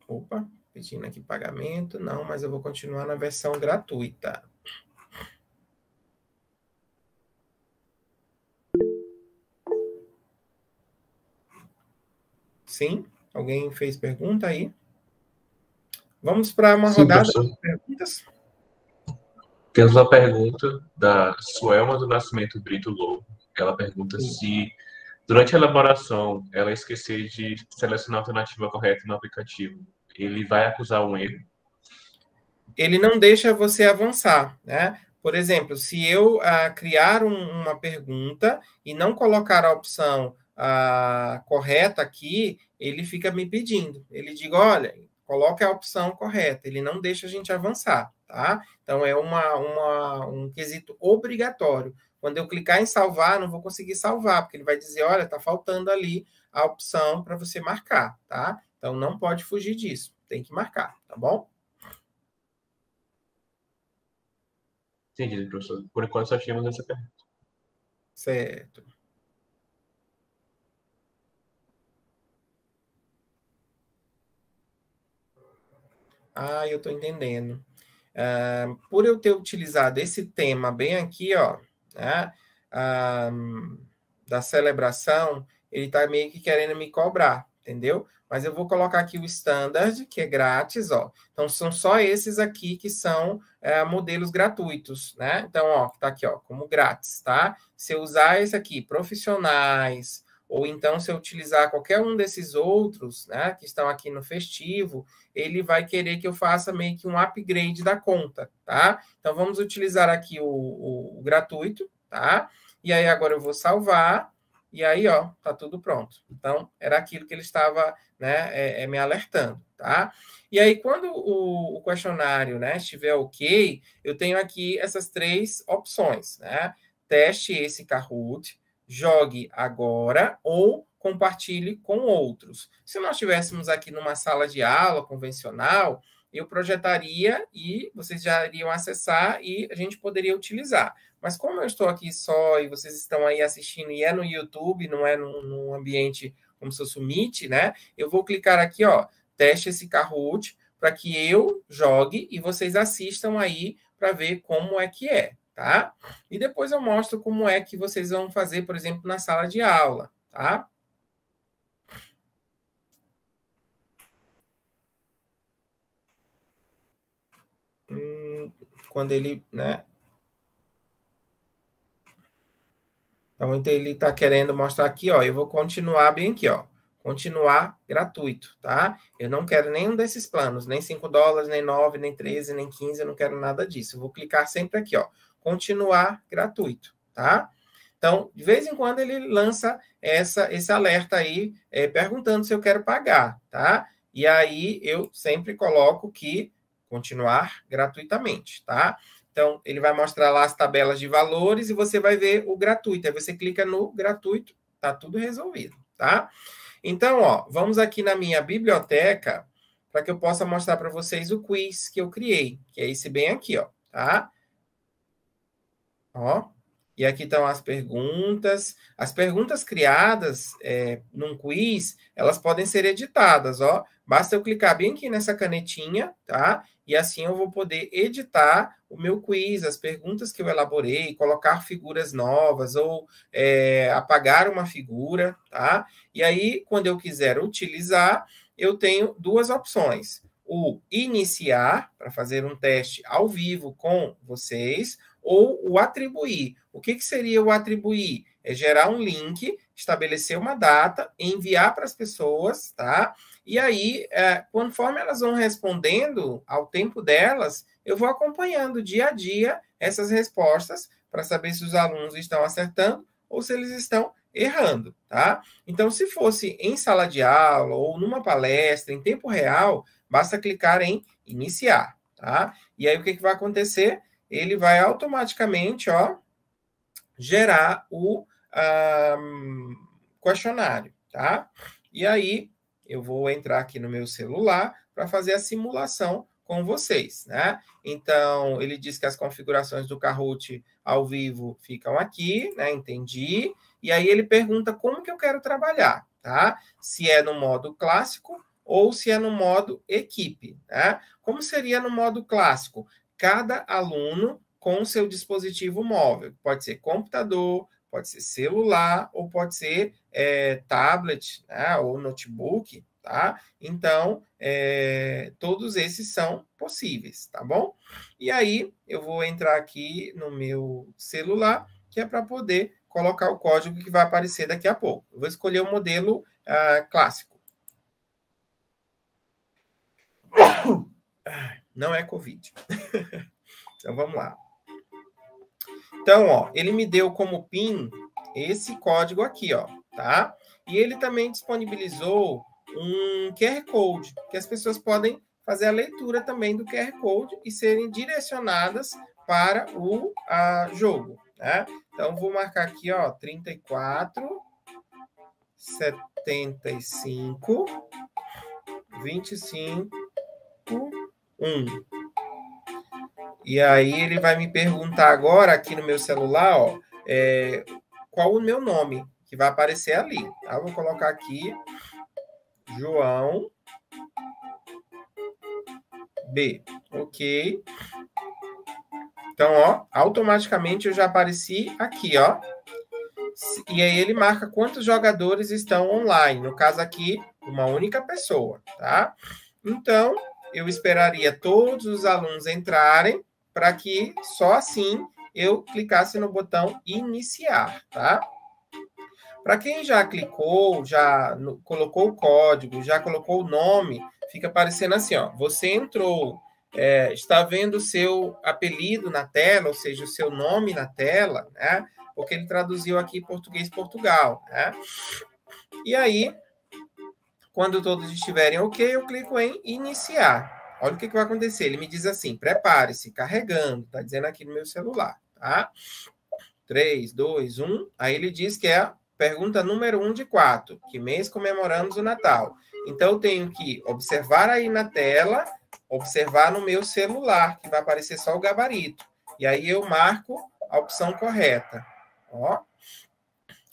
Opa, pedindo aqui pagamento. Não, mas eu vou continuar na versão gratuita. Sim? Alguém fez pergunta aí? Vamos para uma Sim, rodada professor. de perguntas? Temos uma pergunta da Suelma do Nascimento Brito Lobo. Ela pergunta Sim. se, durante a elaboração, ela esquecer de selecionar a alternativa correta no aplicativo, ele vai acusar um erro? Ele não deixa você avançar, né? Por exemplo, se eu ah, criar um, uma pergunta e não colocar a opção ah, correta aqui, ele fica me pedindo. Ele diz, olha, coloque a opção correta. Ele não deixa a gente avançar tá? Então é uma, uma, um quesito obrigatório. Quando eu clicar em salvar, não vou conseguir salvar, porque ele vai dizer, olha, está faltando ali a opção para você marcar, tá? Então não pode fugir disso, tem que marcar, tá bom? Entendido, professor. Por enquanto só tínhamos essa pergunta. Certo. Ah, eu estou entendendo. Uh, por eu ter utilizado esse tema bem aqui, ó, né, uh, da celebração, ele está meio que querendo me cobrar, entendeu? Mas eu vou colocar aqui o standard, que é grátis, ó. Então, são só esses aqui que são eh, modelos gratuitos, né? Então, ó, tá aqui, ó, como grátis, tá? Se eu usar esse aqui, profissionais, ou então, se eu utilizar qualquer um desses outros, né, que estão aqui no festivo, ele vai querer que eu faça meio que um upgrade da conta, tá? Então, vamos utilizar aqui o, o, o gratuito, tá? E aí, agora eu vou salvar, e aí, ó, tá tudo pronto. Então, era aquilo que ele estava, né, é, é me alertando, tá? E aí, quando o, o questionário, né, estiver ok, eu tenho aqui essas três opções, né? Teste esse Kahoot, jogue agora ou compartilhe com outros. Se nós estivéssemos aqui numa sala de aula convencional, eu projetaria e vocês já iriam acessar e a gente poderia utilizar. Mas como eu estou aqui só e vocês estão aí assistindo e é no YouTube, não é num, ambiente como se fosse um Meet, né? Eu vou clicar aqui, ó, teste esse Kahoot para que eu jogue e vocês assistam aí para ver como é que é tá? E depois eu mostro como é que vocês vão fazer, por exemplo, na sala de aula, tá? Hum, quando ele, né? Então, ele está querendo mostrar aqui, ó. Eu vou continuar bem aqui, ó continuar gratuito, tá? Eu não quero nenhum desses planos, nem 5 dólares, nem 9, nem 13, nem 15, eu não quero nada disso. Eu vou clicar sempre aqui, ó, continuar gratuito, tá? Então, de vez em quando ele lança essa, esse alerta aí, é, perguntando se eu quero pagar, tá? E aí eu sempre coloco que continuar gratuitamente, tá? Então, ele vai mostrar lá as tabelas de valores e você vai ver o gratuito. Aí você clica no gratuito, tá tudo resolvido, tá? Então, ó, vamos aqui na minha biblioteca para que eu possa mostrar para vocês o quiz que eu criei, que é esse bem aqui, ó, tá? Ó, e aqui estão as perguntas. As perguntas criadas é, num quiz, elas podem ser editadas, ó. Basta eu clicar bem aqui nessa canetinha, tá? E assim eu vou poder editar o meu quiz, as perguntas que eu elaborei, colocar figuras novas ou é, apagar uma figura, tá? E aí, quando eu quiser utilizar, eu tenho duas opções. O iniciar, para fazer um teste ao vivo com vocês, ou o atribuir. O que, que seria o atribuir? É gerar um link, estabelecer uma data, enviar para as pessoas, tá? E aí, é, conforme elas vão respondendo ao tempo delas, eu vou acompanhando dia a dia essas respostas para saber se os alunos estão acertando ou se eles estão errando, tá? Então, se fosse em sala de aula ou numa palestra em tempo real, basta clicar em iniciar, tá? E aí o que, que vai acontecer? ele vai automaticamente ó, gerar o um, questionário, tá? E aí eu vou entrar aqui no meu celular para fazer a simulação com vocês, né? Então, ele diz que as configurações do Kahoot ao vivo ficam aqui, né? Entendi. E aí ele pergunta como que eu quero trabalhar, tá? Se é no modo clássico ou se é no modo equipe, né? Como seria no modo clássico? cada aluno com o seu dispositivo móvel. Pode ser computador, pode ser celular, ou pode ser é, tablet, né, ou notebook, tá? Então, é, todos esses são possíveis, tá bom? E aí, eu vou entrar aqui no meu celular, que é para poder colocar o código que vai aparecer daqui a pouco. Eu vou escolher o modelo ah, clássico. Não é Covid. então vamos lá. Então, ó, ele me deu como PIN esse código aqui, ó, tá? E ele também disponibilizou um QR Code, que as pessoas podem fazer a leitura também do QR Code e serem direcionadas para o a, jogo, né? Então, vou marcar aqui, ó, 34, 75, 25, 1. E aí ele vai me perguntar agora aqui no meu celular, ó, é, qual o meu nome que vai aparecer ali. Tá? Eu vou colocar aqui João B, ok? Então, ó, automaticamente eu já apareci aqui, ó. E aí ele marca quantos jogadores estão online. No caso aqui, uma única pessoa, tá? Então, eu esperaria todos os alunos entrarem para que só assim eu clicasse no botão iniciar, tá? Para quem já clicou, já colocou o código, já colocou o nome, fica aparecendo assim, ó. Você entrou, é, está vendo o seu apelido na tela, ou seja, o seu nome na tela, né? Porque ele traduziu aqui português Portugal, né? E aí, quando todos estiverem ok, eu clico em iniciar. Olha o que, que vai acontecer. Ele me diz assim: prepare-se, carregando. Está dizendo aqui no meu celular, tá? 3, 2, 1. Aí ele diz que é a pergunta número 1 de 4. Que mês comemoramos o Natal? Então, eu tenho que observar aí na tela, observar no meu celular, que vai aparecer só o gabarito. E aí eu marco a opção correta. Ó.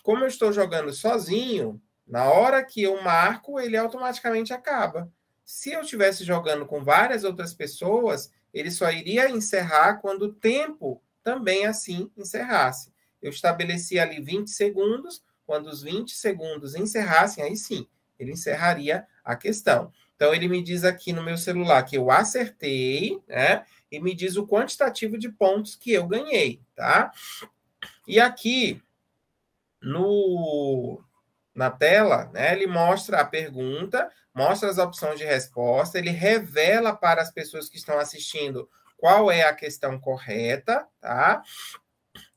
Como eu estou jogando sozinho, na hora que eu marco, ele automaticamente acaba. Se eu estivesse jogando com várias outras pessoas, ele só iria encerrar quando o tempo também assim encerrasse. Eu estabeleci ali 20 segundos, quando os 20 segundos encerrassem, aí sim, ele encerraria a questão. Então, ele me diz aqui no meu celular que eu acertei, né? E me diz o quantitativo de pontos que eu ganhei, tá? E aqui, no, na tela, né, ele mostra a pergunta, mostra as opções de resposta, ele revela para as pessoas que estão assistindo qual é a questão correta, tá?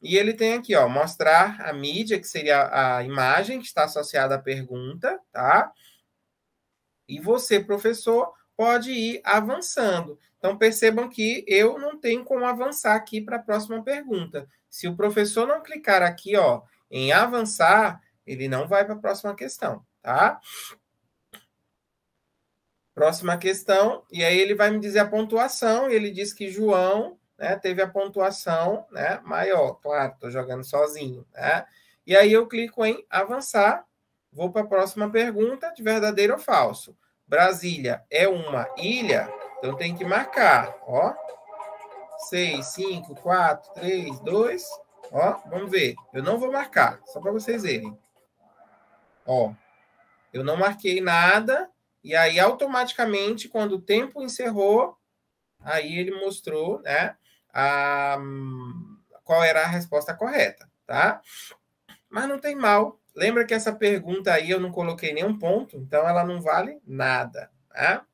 E ele tem aqui, ó, mostrar a mídia, que seria a imagem que está associada à pergunta, tá? E você, professor, pode ir avançando. Então, percebam que eu não tenho como avançar aqui para a próxima pergunta. Se o professor não clicar aqui, ó, em avançar, ele não vai para a próxima questão, tá? Próxima questão, e aí ele vai me dizer a pontuação, e ele diz que João né, teve a pontuação né, maior, claro, estou jogando sozinho. Né? E aí eu clico em avançar, vou para a próxima pergunta, de verdadeiro ou falso. Brasília é uma ilha? Então tem que marcar, ó. 6, 5, 4, 3, 2, ó, vamos ver. Eu não vou marcar, só para vocês verem. Ó, eu não marquei nada, e aí, automaticamente, quando o tempo encerrou, aí ele mostrou né, a, qual era a resposta correta, tá? Mas não tem mal. Lembra que essa pergunta aí eu não coloquei nenhum ponto, então ela não vale nada, tá?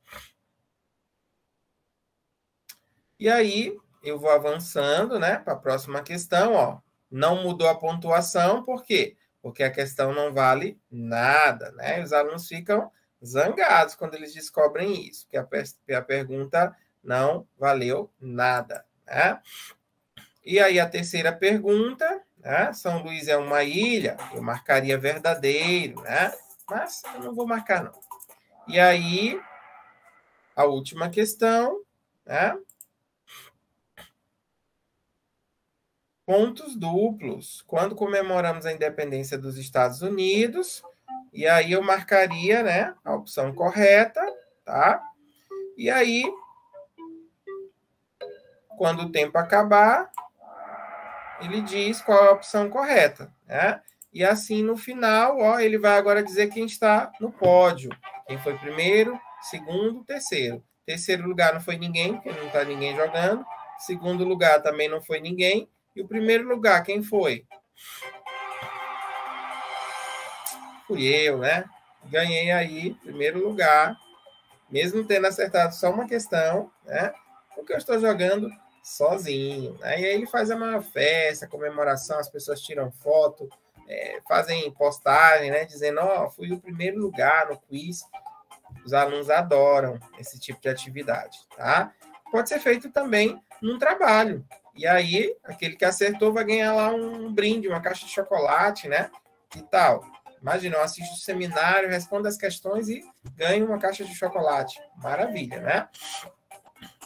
E aí, eu vou avançando, né, para a próxima questão, ó. Não mudou a pontuação, por quê? Porque a questão não vale nada, né? Os alunos ficam zangados quando eles descobrem isso, que a, a pergunta não valeu nada. Né? E aí a terceira pergunta, né? São Luís é uma ilha, eu marcaria verdadeiro, né? Mas eu não vou marcar, não. E aí, a última questão, né? Pontos duplos. Quando comemoramos a independência dos Estados Unidos, e aí eu marcaria, né, a opção correta, tá? E aí, quando o tempo acabar, ele diz qual é a opção correta, né? E assim, no final, ó, ele vai agora dizer quem está no pódio. Quem foi primeiro, segundo, terceiro. Terceiro lugar não foi ninguém, porque não está ninguém jogando. Segundo lugar também não foi ninguém. E o primeiro lugar, quem foi? fui eu, né? Ganhei aí primeiro lugar, mesmo tendo acertado só uma questão, né? Porque eu estou jogando sozinho. Né? E aí ele faz uma festa, comemoração, as pessoas tiram foto, é, fazem postagem, né? Dizendo, ó, oh, fui o primeiro lugar no quiz. Os alunos adoram esse tipo de atividade, tá? Pode ser feito também num trabalho. E aí, aquele que acertou vai ganhar lá um brinde, uma caixa de chocolate, né? E tal. Imagina, eu assisto o seminário, respondo as questões e ganho uma caixa de chocolate. Maravilha, né?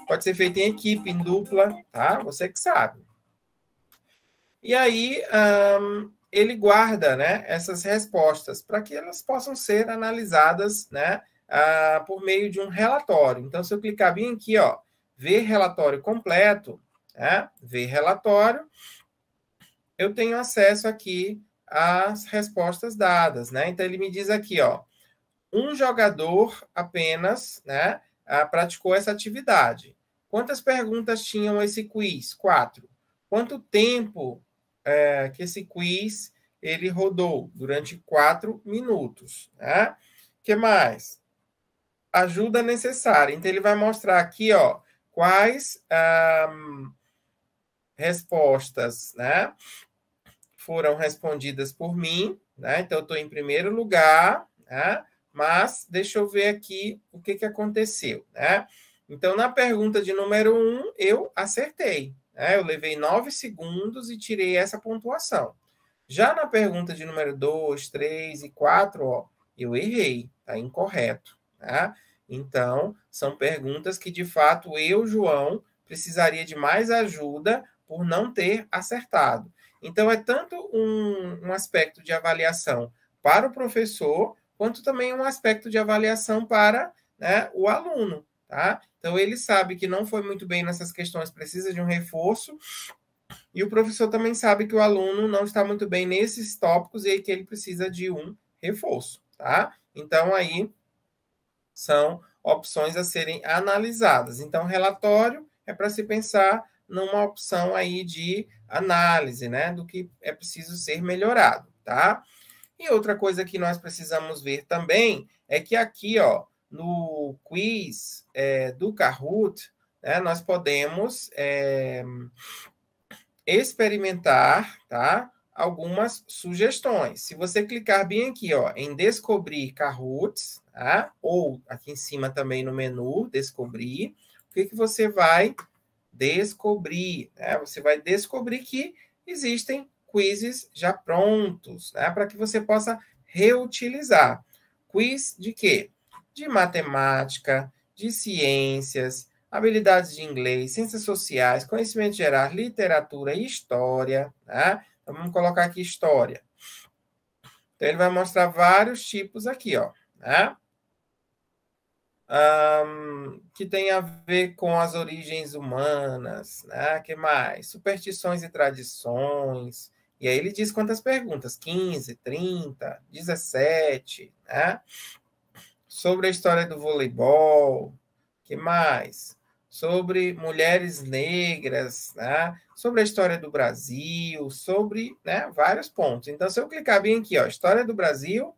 Pode ser feito em equipe, em dupla, tá? Você que sabe. E aí, um, ele guarda né, essas respostas para que elas possam ser analisadas né, uh, por meio de um relatório. Então, se eu clicar bem aqui, ó, ver relatório completo, né, ver relatório, eu tenho acesso aqui as respostas dadas, né? Então ele me diz aqui, ó, um jogador apenas, né, ah, praticou essa atividade. Quantas perguntas tinham esse quiz? Quatro. Quanto tempo é, que esse quiz ele rodou? Durante quatro minutos. Né? que mais? Ajuda necessária. Então, ele vai mostrar aqui, ó, quais ah, respostas, né? foram respondidas por mim, né? Então, eu estou em primeiro lugar, né? Mas deixa eu ver aqui o que, que aconteceu, né? Então, na pergunta de número um, eu acertei. Né? Eu levei nove segundos e tirei essa pontuação. Já na pergunta de número 2, 3 e 4, ó, eu errei, tá incorreto. Né? Então, são perguntas que, de fato, eu, João, precisaria de mais ajuda por não ter acertado. Então, é tanto um, um aspecto de avaliação para o professor, quanto também um aspecto de avaliação para né, o aluno. Tá? Então, ele sabe que não foi muito bem nessas questões, precisa de um reforço, e o professor também sabe que o aluno não está muito bem nesses tópicos e que ele precisa de um reforço. Tá? Então, aí são opções a serem analisadas. Então, relatório é para se pensar numa opção aí de análise, né, do que é preciso ser melhorado, tá? E outra coisa que nós precisamos ver também é que aqui, ó, no quiz é, do Kahoot, né, nós podemos é, experimentar, tá? Algumas sugestões. Se você clicar bem aqui, ó, em descobrir Kahoot, tá? Ou aqui em cima também no menu, descobrir, o que, que você vai descobrir. Né? Você vai descobrir que existem quizzes já prontos, né? para que você possa reutilizar. Quiz de quê? De matemática, de ciências, habilidades de inglês, ciências sociais, conhecimento geral, literatura e história. Né? Então, vamos colocar aqui história. Então, ele vai mostrar vários tipos aqui, ó. Né? um, que tem a ver com as origens humanas, né? que mais? Superstições e tradições. E aí ele diz quantas perguntas? 15, 30, 17, né? Sobre a história do voleibol, que mais? Sobre mulheres negras, né? sobre a história do Brasil, sobre né, vários pontos. Então, se eu clicar bem aqui, ó, história do Brasil, o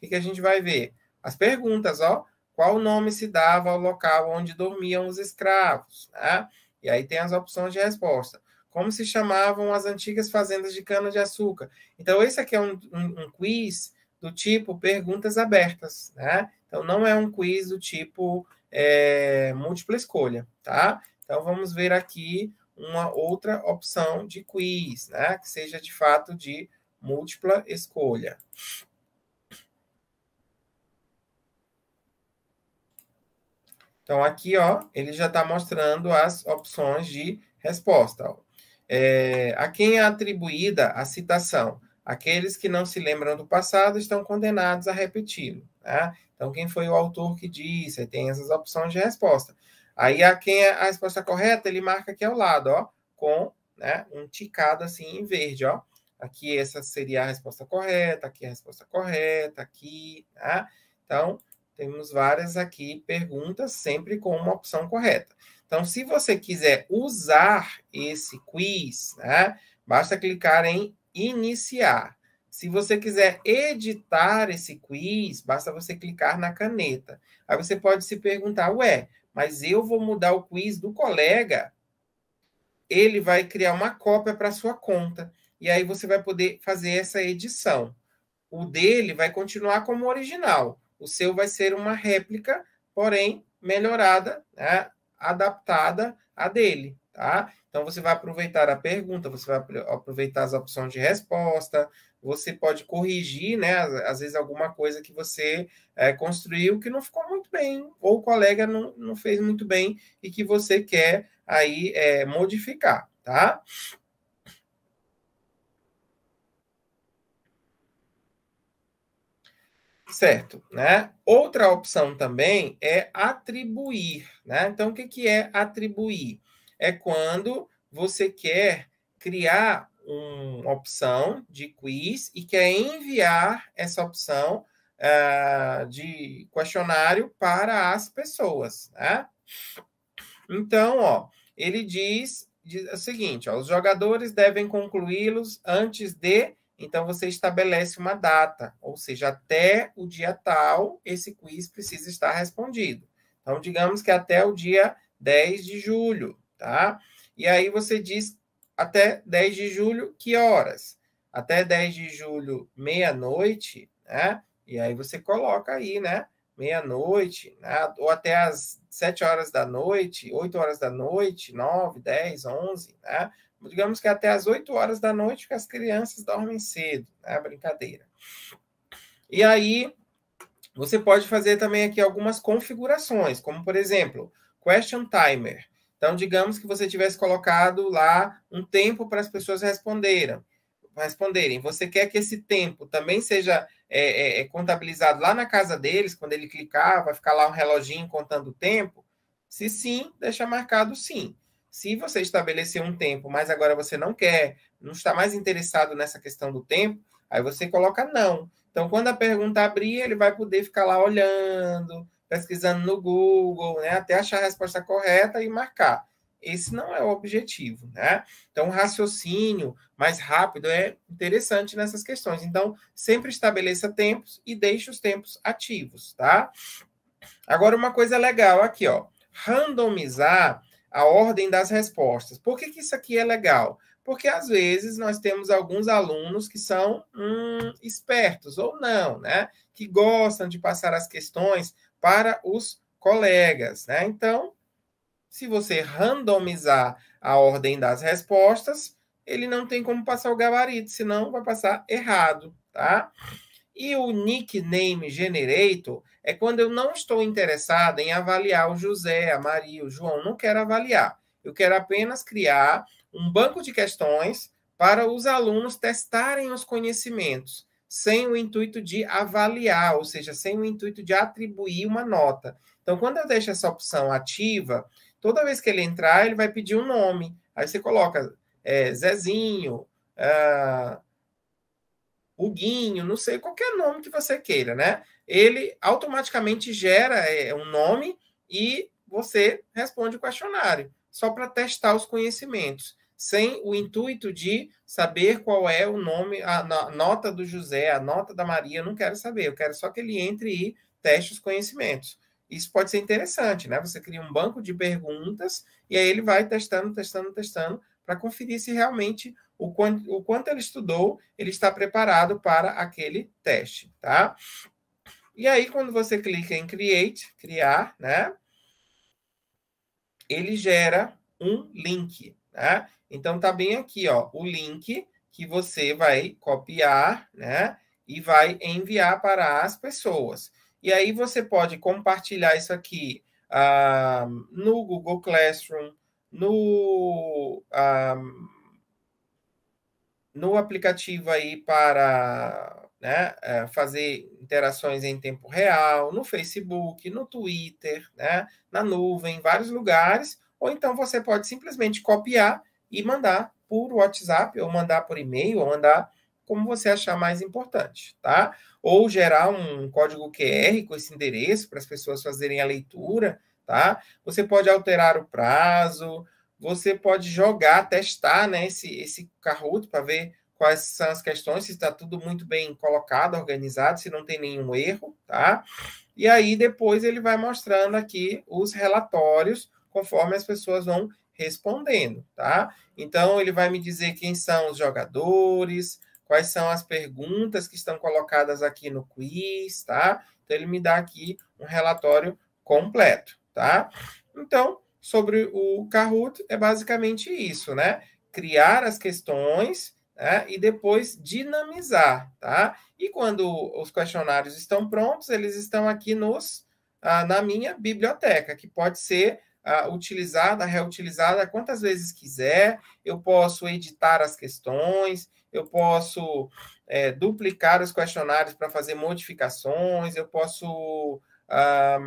que, que a gente vai ver? As perguntas, ó, qual nome se dava ao local onde dormiam os escravos. Né? E aí tem as opções de resposta. Como se chamavam as antigas fazendas de cana-de-açúcar? Então, esse aqui é um, um, um, quiz do tipo perguntas abertas, né? Então, não é um quiz do tipo é, múltipla escolha, tá? Então, vamos ver aqui uma outra opção de quiz, né? Que seja, de fato, de múltipla escolha. Então, aqui, ó, ele já está mostrando as opções de resposta. É, a quem é atribuída a citação? Aqueles que não se lembram do passado estão condenados a repeti-lo. Tá? Então, quem foi o autor que disse? Tem essas opções de resposta. Aí, a quem é a resposta correta, ele marca aqui ao lado, ó, com né, um ticado assim em verde, ó. Aqui essa seria a resposta correta, aqui a resposta correta, aqui, tá? Então, temos várias aqui perguntas, sempre com uma opção correta. Então, se você quiser usar esse quiz, né, basta clicar em iniciar. Se você quiser editar esse quiz, basta você clicar na caneta. Aí você pode se perguntar, ué, mas eu vou mudar o quiz do colega. Ele vai criar uma cópia para sua conta. E aí você vai poder fazer essa edição. O dele vai continuar como original, o seu vai ser uma réplica, porém melhorada, né? adaptada a dele. Tá? Então você vai aproveitar a pergunta, você vai aproveitar as opções de resposta, você pode corrigir, né? Às vezes alguma coisa que você é, construiu que não ficou muito bem, ou o colega não, não fez muito bem e que você quer aí é, modificar, tá? Certo, né? Outra opção também é atribuir, né? Então, o que, que é atribuir? É quando você quer criar uma opção de quiz e quer enviar essa opção uh, de questionário para as pessoas, né? Então, ó, ele diz, diz o seguinte, ó, os jogadores devem concluí-los antes de então, você estabelece uma data, ou seja, até o dia tal, esse quiz precisa estar respondido. Então, digamos que até o dia 10 de julho, tá? E aí você diz até 10 de julho, que horas? Até 10 de julho, meia-noite, né? E aí você coloca aí, né? Meia-noite, né? ou até as 7 horas da noite, 8 horas da noite, 9, 10, 11, né? digamos que até as 8 horas da noite, que as crianças dormem cedo, é né? brincadeira. E aí, você pode fazer também aqui algumas configurações, como por exemplo, question timer. Então, digamos que você tivesse colocado lá um tempo para as pessoas responderam, responderem. Você quer que esse tempo também seja é, é, é, contabilizado lá na casa deles, quando ele clicar, vai ficar lá um reloginho contando o tempo? Se sim, deixa marcado sim. Se você estabelecer um tempo, mas agora você não quer, não está mais interessado nessa questão do tempo, aí você coloca não. Então, quando a pergunta abrir, ele vai poder ficar lá olhando, pesquisando no Google, né, até achar a resposta correta e marcar. Esse não é o objetivo, né? Então, um raciocínio mais rápido é interessante nessas questões. Então, sempre estabeleça tempos e deixe os tempos ativos, tá? Agora, uma coisa legal aqui, ó. Randomizar a ordem das respostas. Por que, que isso aqui é legal? Porque às vezes nós temos alguns alunos que são hum, espertos ou não, né? Que gostam de passar as questões para os colegas, né? Então, se você randomizar a ordem das respostas, ele não tem como passar o gabarito, senão vai passar errado, tá? E o nickname generator é quando eu não estou interessado em avaliar o José, a Maria, o João, não quero avaliar. Eu quero apenas criar um banco de questões para os alunos testarem os conhecimentos, sem o intuito de avaliar, ou seja, sem o intuito de atribuir uma nota. Então, quando eu deixo essa opção ativa, toda vez que ele entrar, ele vai pedir um nome. Aí você coloca é, Zezinho, ah, o Guinho, não sei, qualquer nome que você queira, né? Ele automaticamente gera é, é um nome e você responde o questionário, só para testar os conhecimentos, sem o intuito de saber qual é o nome, a, a nota do José, a nota da Maria, não quero saber, eu quero só que ele entre e teste os conhecimentos. Isso pode ser interessante, né? Você cria um banco de perguntas e aí ele vai testando, testando, testando, para conferir se realmente o quanto, o quanto ele estudou, ele está preparado para aquele teste, tá? E aí, quando você clica em Create, criar, né? Ele gera um link, né? Então, tá bem aqui, ó, o link que você vai copiar, né? E vai enviar para as pessoas. E aí, você pode compartilhar isso aqui uh, no Google Classroom, no, um, ah, no aplicativo aí para né, eh, fazer interações em tempo real, no Facebook, no Twitter, né, na nuvem, em vários lugares, ou então você pode simplesmente copiar e mandar por WhatsApp, ou mandar por e-mail, ou mandar como você achar mais importante, tá? Ou gerar um código QR com esse endereço para as pessoas fazerem a leitura tá? Você pode alterar o prazo, você pode jogar, testar, né, esse, esse Kahoot para ver quais são as questões, se está tudo muito bem colocado, organizado, se não tem nenhum erro, tá? E aí depois ele vai mostrando aqui os relatórios conforme as pessoas vão respondendo, tá? Então ele vai me dizer quem são os jogadores, quais são as perguntas que estão colocadas aqui no quiz, tá? Então ele me dá aqui um relatório completo tá? Então, sobre o Kahoot é basicamente isso, né? Criar as questões né? e depois dinamizar, tá? E quando os questionários estão prontos, eles estão aqui nos ah, na minha biblioteca, que pode ser ah, utilizada, reutilizada quantas vezes quiser. Eu posso editar as questões, eu posso é, duplicar os questionários para fazer modificações, eu posso ah,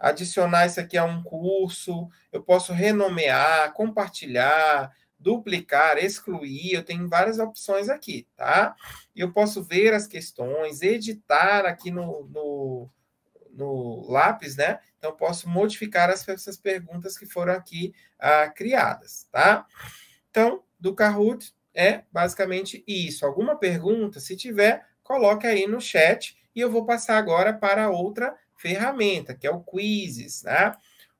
adicionar isso aqui a um curso, eu posso renomear, compartilhar, duplicar, excluir, eu tenho várias opções aqui, tá? E eu posso ver as questões, editar aqui no, no, no lápis, né? Então, posso modificar as, essas perguntas que foram aqui ah, criadas, tá? Então, do Kahoot é basicamente isso. Alguma pergunta, se tiver, coloque aí no chat e eu vou passar agora para outra ferramenta, que é o Quizzes, né?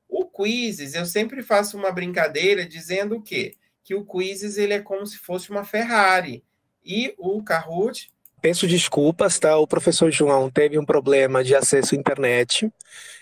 O Quizzes, eu sempre faço uma brincadeira dizendo o quê? Que o Quizzes ele é como se fosse uma Ferrari e o Kahoot Peço desculpas, tá? O professor João teve um problema de acesso à internet.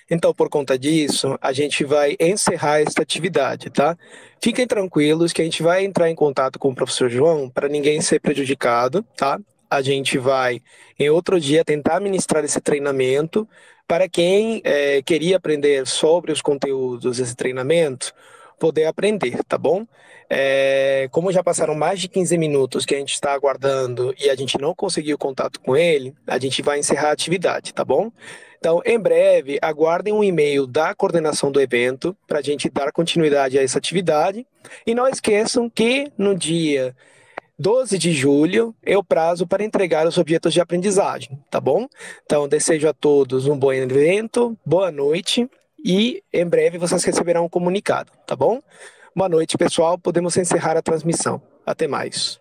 Então, por conta disso, a gente vai encerrar esta atividade, tá? Fiquem tranquilos que a gente vai entrar em contato com o professor João para ninguém ser prejudicado, tá? a gente vai, em outro dia, tentar ministrar esse treinamento para quem é, queria aprender sobre os conteúdos desse treinamento, poder aprender, tá bom? É, como já passaram mais de 15 minutos que a gente está aguardando e a gente não conseguiu contato com ele, a gente vai encerrar a atividade, tá bom? Então, em breve, aguardem um e-mail da coordenação do evento para a gente dar continuidade a essa atividade. E não esqueçam que no dia 12 de julho é o prazo para entregar os objetos de aprendizagem, tá bom? Então, desejo a todos um bom evento, boa noite e em breve vocês receberão um comunicado, tá bom? Boa noite, pessoal. Podemos encerrar a transmissão. Até mais.